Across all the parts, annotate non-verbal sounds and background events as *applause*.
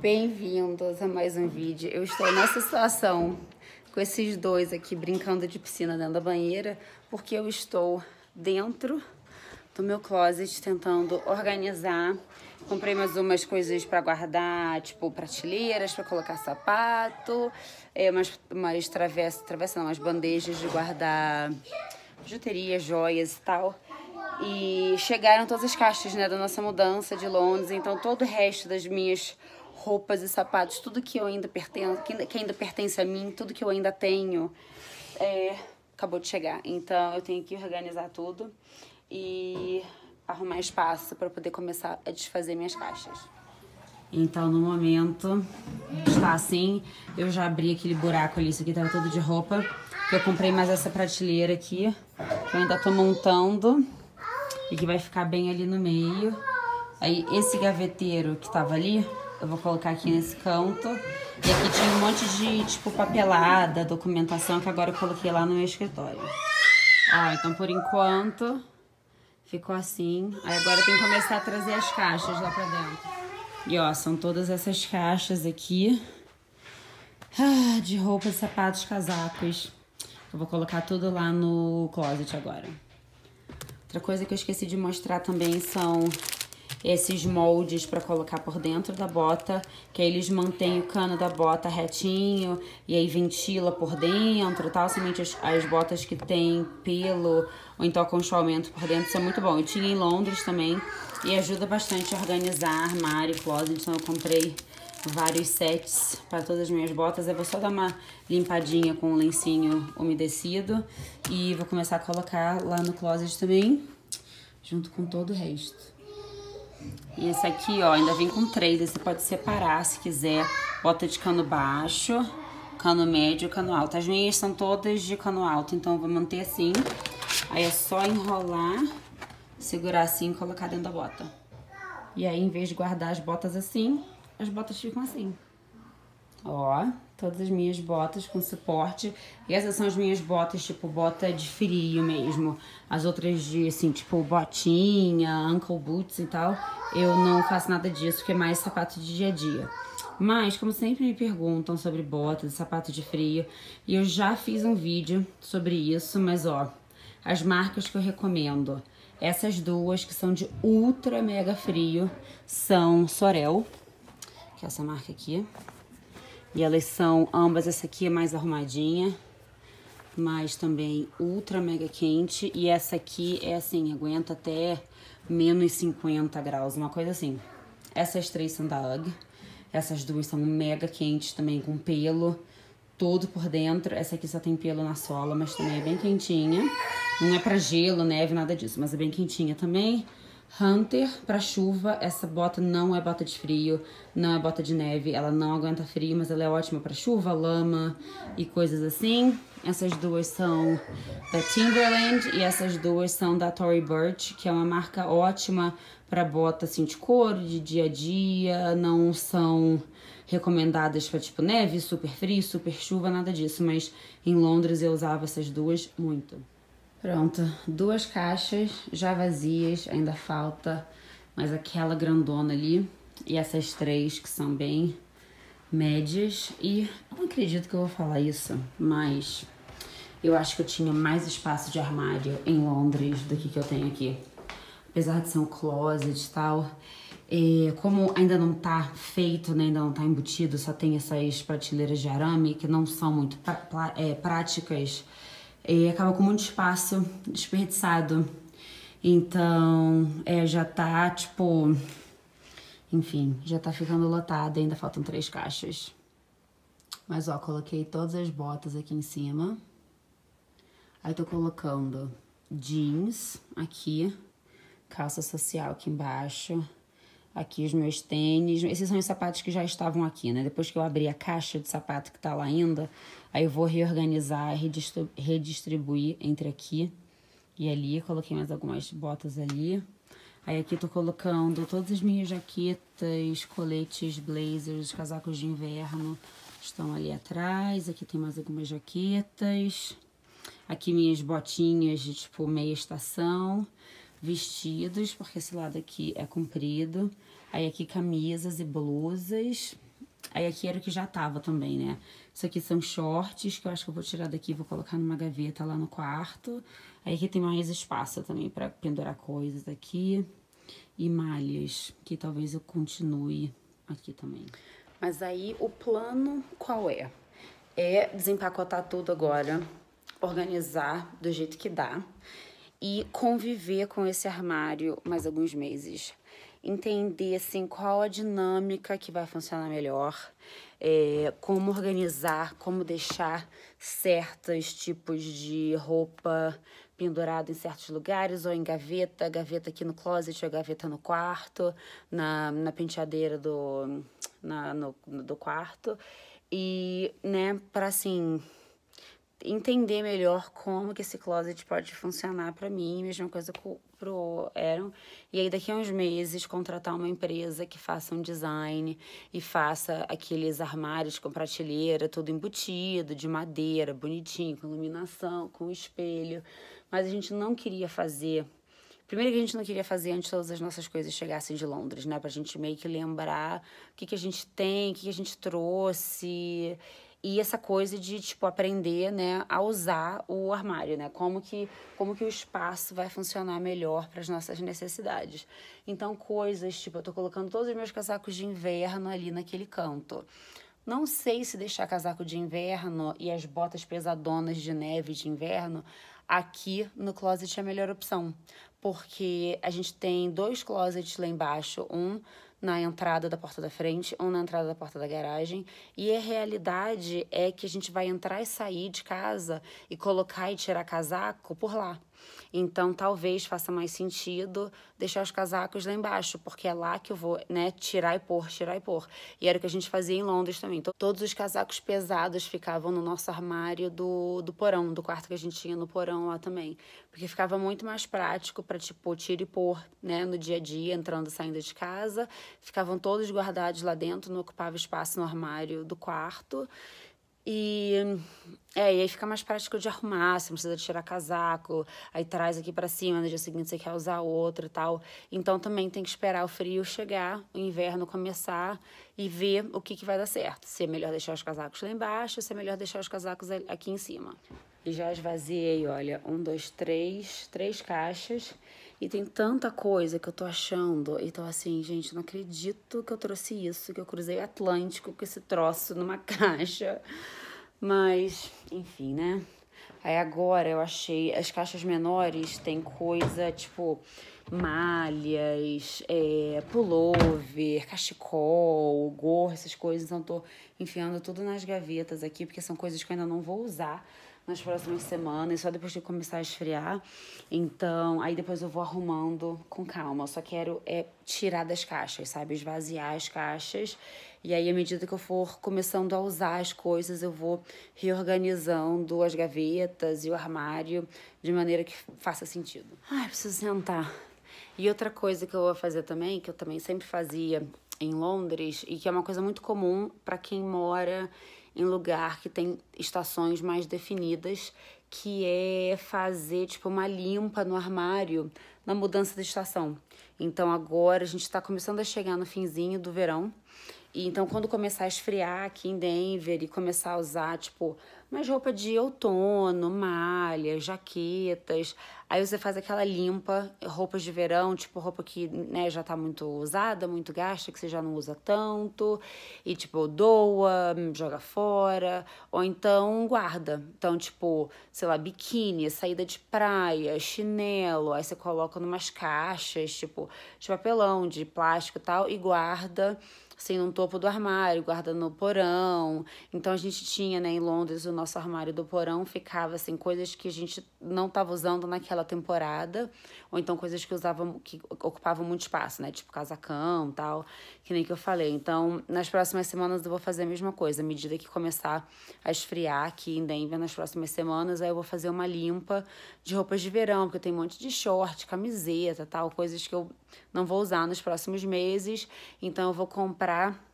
Bem-vindos a mais um vídeo. Eu estou nessa situação com esses dois aqui brincando de piscina dentro da banheira, porque eu estou dentro do meu closet tentando organizar. Comprei mais umas coisas para guardar, tipo prateleiras para colocar sapato, é, umas, umas travessas, travessa umas bandejas de guardar juteria, joias e tal. E chegaram todas as caixas, né, da nossa mudança de Londres, então todo o resto das minhas roupas e sapatos, tudo que eu ainda pertenço, que ainda pertence a mim, tudo que eu ainda tenho, é, acabou de chegar. Então eu tenho que organizar tudo e arrumar espaço para poder começar a desfazer minhas caixas. Então, no momento, está assim. Eu já abri aquele buraco ali, isso aqui tava tudo de roupa. Eu comprei mais essa prateleira aqui, que eu ainda tô montando. E que vai ficar bem ali no meio. Aí, esse gaveteiro que tava ali, eu vou colocar aqui nesse canto. E aqui tinha um monte de, tipo, papelada, documentação, que agora eu coloquei lá no meu escritório. Ó, então por enquanto ficou assim. Aí agora tem que começar a trazer as caixas lá pra dentro. E ó, são todas essas caixas aqui. Ah, de roupas, sapatos, casacos. Eu vou colocar tudo lá no closet agora. Outra coisa que eu esqueci de mostrar também são esses moldes para colocar por dentro da bota, que aí eles mantêm o cano da bota retinho e aí ventila por dentro, tal, somente as, as botas que tem pelo ou então acolchoamento por dentro, isso é muito bom. Eu tinha em Londres também e ajuda bastante a organizar armário e closet, então eu comprei vários sets para todas as minhas botas. Eu vou só dar uma limpadinha com o um lencinho umedecido e vou começar a colocar lá no closet também, junto com todo o resto. E esse aqui, ó, ainda vem com três. Você pode separar se quiser. Bota de cano baixo, cano médio, cano alto. As minhas são todas de cano alto, então eu vou manter assim. Aí é só enrolar, segurar assim e colocar dentro da bota. E aí, em vez de guardar as botas assim, as botas ficam assim. Ó, todas as minhas botas com suporte. E essas são as minhas botas, tipo, bota de frio mesmo. As outras de, assim, tipo, botinha, ankle boots e tal. Eu não faço nada disso, que é mais sapato de dia a dia. Mas, como sempre me perguntam sobre botas, e sapato de frio, e eu já fiz um vídeo sobre isso, mas ó, as marcas que eu recomendo. Essas duas, que são de ultra mega frio, são Sorel, que é essa marca aqui, e elas são ambas, essa aqui é mais arrumadinha, mas também ultra mega quente. E essa aqui é assim, aguenta até menos 50 graus, uma coisa assim. Essas três são da UGG. Essas duas são mega quentes também, com pelo todo por dentro. Essa aqui só tem pelo na sola, mas também é bem quentinha. Não é pra gelo, neve, nada disso, mas é bem quentinha também. Hunter para chuva. Essa bota não é bota de frio, não é bota de neve. Ela não aguenta frio, mas ela é ótima para chuva, lama e coisas assim. Essas duas são da Timberland e essas duas são da Tory Burch, que é uma marca ótima para bota assim de couro, de dia a dia. Não são recomendadas para tipo neve, super frio, super chuva, nada disso, mas em Londres eu usava essas duas muito. Pronto, duas caixas já vazias, ainda falta mais aquela grandona ali e essas três que são bem médias. E não acredito que eu vou falar isso, mas eu acho que eu tinha mais espaço de armário em Londres do que, que eu tenho aqui. Apesar de ser um closet e tal, e é, como ainda não tá feito, né, ainda não tá embutido, só tem essas prateleiras de arame que não são muito é, práticas e acaba com muito espaço desperdiçado. Então, é, já tá, tipo, enfim, já tá ficando lotada, ainda faltam três caixas. Mas, ó, coloquei todas as botas aqui em cima. Aí tô colocando jeans aqui, calça social aqui embaixo, aqui os meus tênis. Esses são os sapatos que já estavam aqui, né? Depois que eu abri a caixa de sapato que tá lá ainda, aí eu vou reorganizar, redistribuir entre aqui e ali. Coloquei mais algumas botas ali. Aí aqui tô colocando todas as minhas jaquetas, coletes, blazers, casacos de inverno estão ali atrás. Aqui tem mais algumas jaquetas. Aqui minhas botinhas de tipo meia estação vestidos, porque esse lado aqui é comprido. Aí aqui camisas e blusas. Aí aqui era o que já tava também, né? Isso aqui são shorts, que eu acho que eu vou tirar daqui e vou colocar numa gaveta lá no quarto. Aí aqui tem mais espaço também pra pendurar coisas aqui. E malhas, que talvez eu continue aqui também. Mas aí o plano qual é? É desempacotar tudo agora, organizar do jeito que dá e conviver com esse armário mais alguns meses. Entender assim qual a dinâmica que vai funcionar melhor, é, como organizar, como deixar certos tipos de roupa pendurada em certos lugares, ou em gaveta, gaveta aqui no closet, ou gaveta no quarto, na, na penteadeira do, na, no, do quarto. E, né, para assim, entender melhor como que esse closet pode funcionar para mim, mesma coisa com, pro Aaron. E aí daqui a uns meses contratar uma empresa que faça um design e faça aqueles armários com prateleira, todo embutido, de madeira, bonitinho, com iluminação, com espelho. Mas a gente não queria fazer Primeiro que a gente não queria fazer antes todas as nossas coisas chegassem de Londres, né? Pra gente meio que lembrar o que, que a gente tem, o que, que a gente trouxe e essa coisa de tipo aprender né a usar o armário né como que como que o espaço vai funcionar melhor para as nossas necessidades então coisas tipo eu tô colocando todos os meus casacos de inverno ali naquele canto não sei se deixar casaco de inverno e as botas pesadonas de neve de inverno aqui no closet é a melhor opção, porque a gente tem dois closets lá embaixo, um na entrada da porta da frente ou na entrada da porta da garagem. E a realidade é que a gente vai entrar e sair de casa e colocar e tirar casaco por lá. Então, talvez faça mais sentido deixar os casacos lá embaixo, porque é lá que eu vou, né, tirar e pôr, tirar e pôr. E era o que a gente fazia em Londres também. Então, todos os casacos pesados ficavam no nosso armário do, do porão, do quarto que a gente tinha no porão lá também. Porque ficava muito mais prático para, tipo, tirar e pôr, né, no dia a dia, entrando e saindo de casa. Ficavam todos guardados lá dentro, não ocupava espaço no armário do quarto. E, é, e aí fica mais prático de arrumar, você não precisa tirar casaco, aí traz aqui para cima, no dia seguinte você quer usar outro e tal. Então também tem que esperar o frio chegar, o inverno começar e ver o que, que vai dar certo. Se é melhor deixar os casacos lá embaixo, se é melhor deixar os casacos aqui em cima. E já esvaziei, olha, um, dois, três, três caixas. E tem tanta coisa que eu tô achando. Então, assim, gente, não acredito que eu trouxe isso, que eu cruzei o Atlântico com esse troço numa *laughs* caixa. Mas, enfim, né? Aí agora eu achei. As caixas menores tem coisa tipo malhas, é, pullover, cachecol, gorro, essas coisas. Então, tô enfiando tudo nas gavetas aqui, porque são coisas que eu ainda não vou usar nas próximas semanas, só depois de começar a esfriar. Então, aí depois eu vou arrumando com calma. Eu só quero é tirar das caixas, sabe? Esvaziar as caixas. E aí, à medida que eu for começando a usar as coisas, eu vou reorganizando as gavetas e o armário de maneira que faça sentido. Ai, preciso sentar. E outra coisa que eu vou fazer também, que eu também sempre fazia em Londres, e que é uma coisa muito comum para quem mora em lugar que tem estações mais definidas, que é fazer tipo uma limpa no armário na mudança de estação. Então agora a gente está começando a chegar no finzinho do verão. E então quando começar a esfriar aqui em Denver e começar a usar tipo mas roupa de outono, malhas, jaquetas. Aí você faz aquela limpa, roupas de verão, tipo roupa que né, já tá muito usada, muito gasta, que você já não usa tanto, e tipo, doa, joga fora, ou então guarda. Então, tipo, sei lá, biquíni, saída de praia, chinelo, aí você coloca numas caixas, tipo, de papelão, de plástico e tal, e guarda assim, no topo do armário, guarda no porão. Então a gente tinha, né, em Londres o nosso armário do porão ficava assim coisas que a gente não estava usando naquela temporada, ou então coisas que usavam que ocupavam muito espaço, né? Tipo casacão, tal, que nem que eu falei. Então, nas próximas semanas eu vou fazer a mesma coisa, à medida que começar a esfriar aqui em Denver nas próximas semanas, aí eu vou fazer uma limpa de roupas de verão, porque eu tenho um monte de short, camiseta, tal, coisas que eu não vou usar nos próximos meses. Então eu vou comprar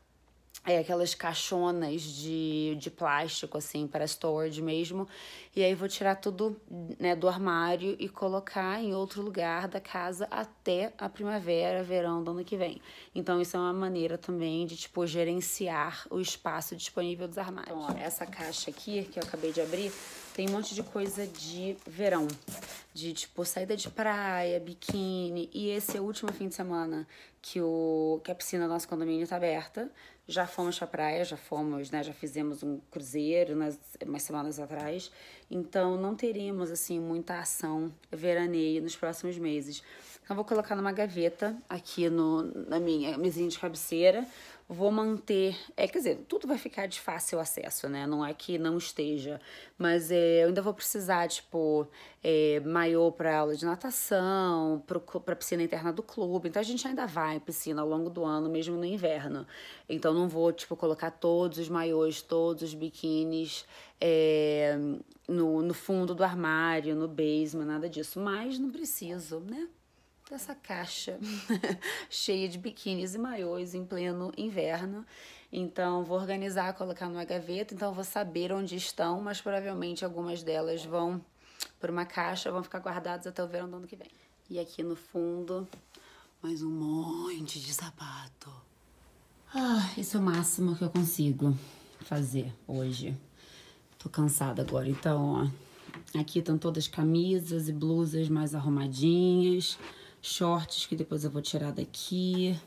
é, aquelas caixonas de, de plástico, assim, para storage mesmo. E aí vou tirar tudo né, do armário e colocar em outro lugar da casa até a primavera, verão do ano que vem. Então, isso é uma maneira também de, tipo, gerenciar o espaço disponível dos armários. Então, ó, essa caixa aqui que eu acabei de abrir tem um monte de coisa de verão. De tipo saída de praia, biquíni. E esse é o último fim de semana que, o, que a piscina do nosso condomínio tá aberta. Já fomos pra praia, já fomos, né? Já fizemos um cruzeiro nas, umas semanas atrás. Então não teremos, assim, muita ação veraneia nos próximos meses. Então, vou colocar numa gaveta aqui no, na minha mesinha de cabeceira. Vou manter, é, quer dizer, tudo vai ficar de fácil acesso, né? Não é que não esteja, mas é, eu ainda vou precisar, tipo, é, maiô para aula de natação, para piscina interna do clube. Então, a gente ainda vai em piscina ao longo do ano, mesmo no inverno. Então, não vou, tipo, colocar todos os maiôs, todos os biquínis, é, no, no fundo do armário, no basement, nada disso. Mas não preciso, né? dessa caixa *laughs* cheia de biquínis e maiôs em pleno inverno. Então, vou organizar, colocar numa gaveta. Então, vou saber onde estão, mas provavelmente algumas delas vão por uma caixa, vão ficar guardadas até o verão do ano que vem. E aqui no fundo, mais um monte de sapato. Ah, isso é o máximo que eu consigo fazer hoje. Tô cansada agora, então, ó. Aqui estão todas camisas e blusas mais arrumadinhas shorts que depois eu vou tirar daqui,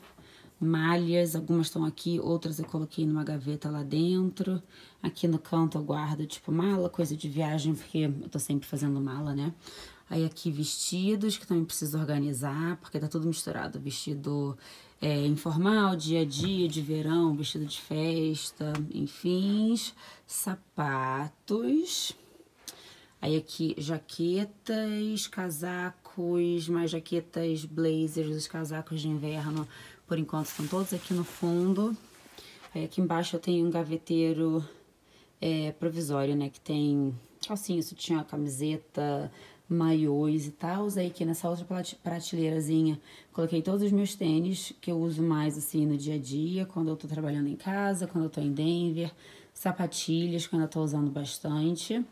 malhas, algumas estão aqui, outras eu coloquei numa gaveta lá dentro. Aqui no canto eu guardo, tipo, mala, coisa de viagem, porque eu tô sempre fazendo mala, né? Aí aqui vestidos, que também preciso organizar, porque tá tudo misturado. Vestido é, informal, dia a dia, de verão, vestido de festa, enfim. Sapatos. Aí aqui jaquetas, casaco casacos, mais jaquetas, blazers, os casacos de inverno, por enquanto estão todos aqui no fundo. Aí aqui embaixo eu tenho um gaveteiro é, provisório, né, que tem calcinha, sutiã, camiseta, maiôs e tal. Aí aqui nessa outra prateleirazinha coloquei todos os meus tênis que eu uso mais assim no dia a dia, quando eu tô trabalhando em casa, quando eu tô em Denver, sapatilhas que eu ainda tô usando bastante.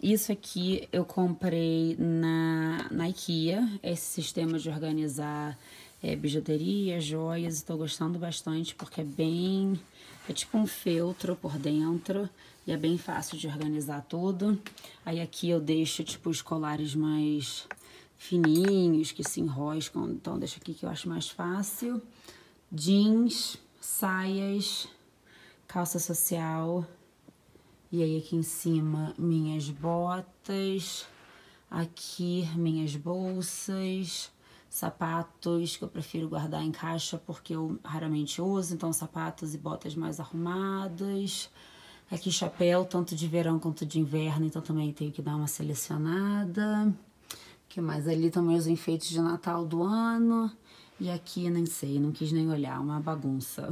Isso aqui eu comprei na, na IKEA, esse sistema de organizar é, eh, bijuteria, joias, estou gostando bastante porque é bem, é tipo um feltro por dentro e é bem fácil de organizar tudo. Aí aqui eu deixo tipo os colares mais fininhos que se enroscam, então deixa aqui que eu acho mais fácil. Jeans, saias, calça social, e aí aqui em cima minhas botas, aqui minhas bolsas, sapatos que eu prefiro guardar em caixa porque eu raramente uso, então sapatos e botas mais arrumadas. Aqui chapéu, tanto de verão quanto de inverno, então também tenho que dar uma selecionada. que mais? Ali também os enfeites de Natal do ano. E aqui, nem sei, não quis nem olhar, uma bagunça.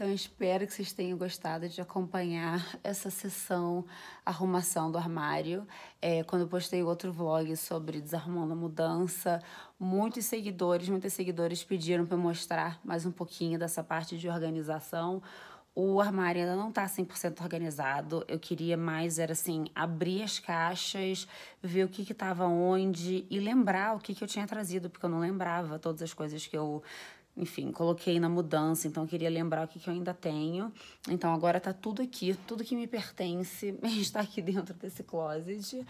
Então, espero que vocês tenham gostado de acompanhar essa sessão arrumação do armário. É, quando eu postei outro vlog sobre desarrumando a mudança, muitos seguidores, muitos seguidores pediram para mostrar mais um pouquinho dessa parte de organização. O armário ainda não está 100% organizado. Eu queria mais, era assim, abrir as caixas, ver o que que onde e lembrar o que que eu tinha trazido, porque eu não lembrava todas as coisas que eu enfim, coloquei na mudança, então queria lembrar o que, que eu ainda tenho. Então agora tá tudo aqui, tudo que me pertence *laughs* está aqui dentro desse closet.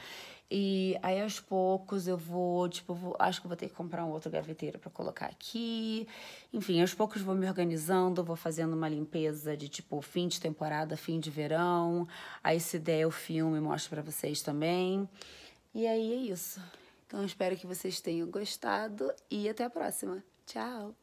E aí aos poucos eu vou, tipo, vou, acho que vou ter que comprar um outro gaveteiro para colocar aqui. Enfim, aos poucos vou me organizando, vou fazendo uma limpeza de tipo fim de temporada, fim de verão. Aí se der eu filme e mostro para vocês também. E aí é isso. Então espero que vocês tenham gostado e até a próxima. Tchau.